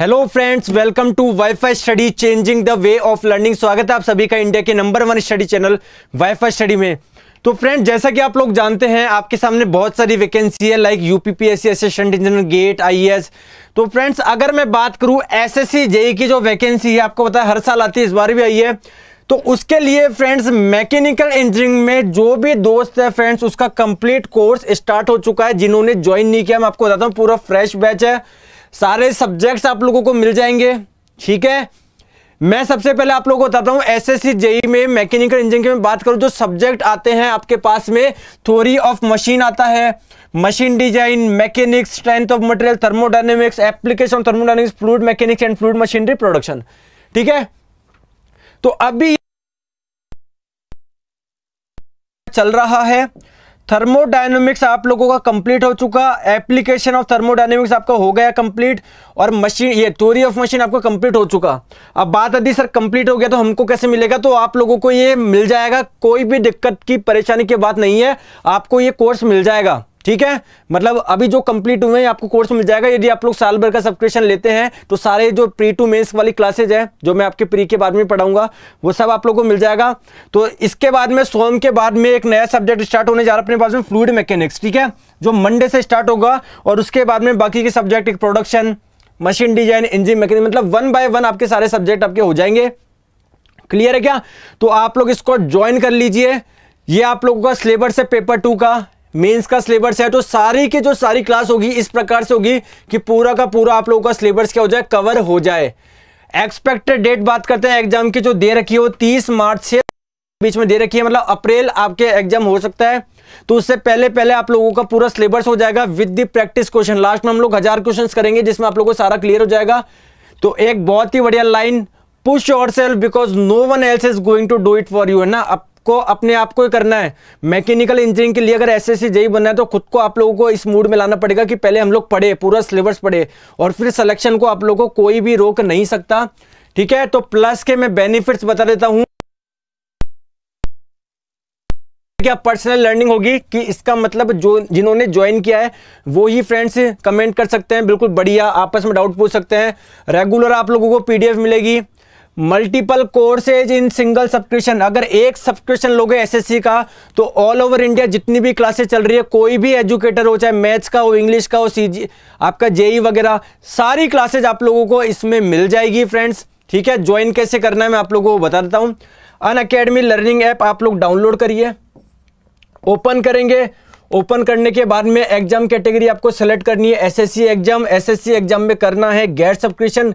hello friends welcome to WiFi study changing the way of learning स्वागत है आप सभी का इंडिया के number one study channel WiFi study में तो फ्रेंड्स जैसा कि आप लोग जानते हैं आपके सामने बहुत सारी वैकेंसी है like UPPSC assistant engineer GATE IAS तो फ्रेंड्स अगर मैं बात करूँ एस एस की जो वैकेंसी है आपको पता है हर साल आती है इस बार भी आई है तो उसके लिए फ्रेंड्स मैकेनिकल इंजीनियरिंग में जो भी दोस्त है फ्रेंड्स उसका कंप्लीट कोर्स स्टार्ट हो चुका है जिन्होंने ज्वाइन नहीं किया मैं आपको बताता हूँ पूरा फ्रेश बैच है सारे सब्जेक्ट्स आप लोगों को मिल जाएंगे ठीक है मैं सबसे पहले आप लोगों को बताता हूँ एस एस जेई में मैकेनिकल इंजीनियरिंग में बात करूँ जो सब्जेक्ट आते हैं आपके पास में थोरी ऑफ मशीन आता है machine design mechanics strength of material thermodynamics application thermodynamics fluid mechanics and fluid machinery production ठीक है तो अभी चल रहा है थर्मोडाइनमिक्स आप लोगों का कंप्लीट हो चुका एप्लीकेशन ऑफ थर्मोडाइनमिक्स आपका हो गया कंप्लीट और मशीन ये थ्योरी ऑफ मशीन आपका कंप्लीट हो चुका अब बात यदि सर कंप्लीट हो गया तो हमको कैसे मिलेगा तो आप लोगों को ये मिल जाएगा कोई भी दिक्कत की परेशानी की बात नहीं है आपको ये कोर्स मिल जाएगा ठीक है मतलब अभी जो कंप्लीट हुए हैं आपको कोर्स मिल जाएगा यदि आप लोग साल भर का सब्सक्रिप्शन लेते हैं तो सारे जो प्री टू मेंस वाली क्लासेज है जो मैं आपके प्री के बाद में पढ़ाऊंगा वो सब आप लोगों को मिल जाएगा तो इसके बाद में सोम के बाद में एक नया सब्जेक्ट स्टार्ट होने जा रहा है अपने पास में फ्लूड मैकेनिक्स ठीक है जो मंडे से स्टार्ट होगा और उसके बाद में बाकी के सब्जेक्ट एक production machine design engine mechanic मतलब वन बाय वन आपके सारे सब्जेक्ट आपके हो जाएंगे क्लियर है क्या तो आप लोग इसको ज्वाइन कर लीजिए ये आप लोगों का सिलेबस है पेपर टू का मेंस का सिलेबस है तो सारी की जो सारी क्लास होगी इस प्रकार से होगी कि पूरा का पूरा आप लोगों का सिलेबस क्या हो जाए कवर हो जाए एक्सपेक्टेड डेट बात करते हैं एग्जाम की जो दे रखी हो तीस मार्च से बीच में दे रखी है मतलब अप्रैल आपके एग्जाम हो सकता है तो उससे पहले पहले आप लोगों का पूरा सिलेबस हो जाएगा with the practice question last में हम लोग हजार क्वेश्चन करेंगे जिसमें आप लोगों को सारा क्लियर हो जाएगा तो एक बहुत ही बढ़िया line push yourself because no one else is going to do it for you है ना को अपने आप को ही करना है मैकेनिकल इंजीनियरिंग के लिए अगर एस एस सी बनना है तो खुद को आप लोगों को इस मूड में लाना पड़ेगा कि पहले हम लोग पढ़े पूरा सिलेबस पढ़े और फिर सिलेक्शन को आप लोगों को कोई भी रोक नहीं सकता ठीक है तो प्लस के मैं बेनिफिट्स बता देता हूं क्या पर्सनल लर्निंग होगी कि इसका मतलब जो जिन्होंने ज्वाइन किया है वो ही फ्रेंड्स कमेंट कर सकते हैं बिल्कुल बढ़िया आपस में डाउट पूछ सकते हैं रेगुलर आप लोगों को पीडीएफ मिलेगी multiple courses in single subscription अगर एक सब्सक्रिप्शन लोगे एसएससी का तो ऑल ओवर इंडिया जितनी भी क्लासेस चल रही है कोई भी एजुकेटर हो चाहे मैथ्स का हो इंग्लिश का हो सी आपका जेई e वगैरह सारी क्लासेज आप लोगों को इसमें मिल जाएगी फ्रेंड्स ठीक है ज्वाइन कैसे करना है मैं आप लोगों को बता देता हूँ अन अकेडमी लर्निंग ऐप आप लोग डाउनलोड करिए ओपन करेंगे ओपन करने के बाद में एग्जाम कैटेगरी आपको सेलेक्ट करनी है एसएससी एग्जाम एसएससी एग्जाम में करना है गैर सब्सक्रिप्शन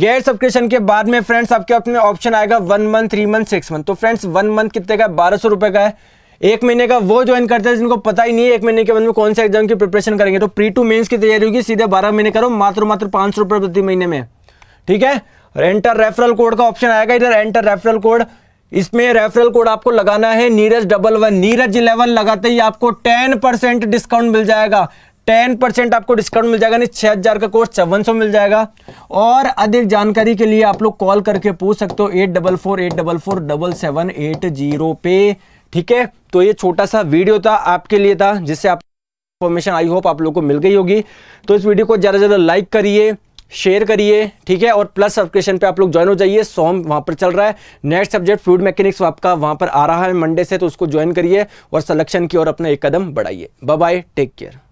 गैर सब्सक्रिप्शन के बाद में फ्रेंड्स आपके अपने ऑप्शन आएगा one month three month six month तो फ्रेंड्स वन मंथ कितने का बारह सौ रुपए का है एक महीने का वो ज्वाइन करते हैं जिनको पता ही नहीं है एक महीने के बाद में कौन से एग्जाम की प्रिपरेशन करेंगे तो प्री टू मेन्स की तैयारी होगी सीधे बारह महीने करो मात्र मात्र पांच सौ रुपए प्रति महीने में ठीक है और एंटर रेफरल कोड का ऑप्शन आएगा इधर एंटर रेफरल कोड इसमें रेफरल कोड आपको लगाना है Neeraj double one Neeraj eleven लगाते ही आपको टेन परसेंट डिस्काउंट मिल जाएगा टेन परसेंट आपको डिस्काउंट मिल जाएगा यानी छः हज़ार का कोर्स चौवन सौ मिल जाएगा और अधिक जानकारी के लिए आप लोग कॉल करके पूछ सकते हो eight double four eight double four double seven eight zero पे ठीक है तो ये छोटा सा वीडियो था आपके लिए था जिससे आप इन्फॉर्मेशन आई होप आप लोग को मिल गई होगी तो इस वीडियो को ज़्यादा से ज़्यादा लाइक करिए शेयर करिए ठीक है और प्लस सब्सक्रिप्शन पे आप लोग ज्वाइन हो जाइए सोम वहाँ पर चल रहा है नेक्स्ट सब्जेक्ट फ्लूड मैकेनिक्स आपका वहाँ पर आ रहा है मंडे से तो उसको ज्वाइन करिए और सलेक्शन की ओर अपना एक कदम बढ़ाइए बाय बाय टेक केयर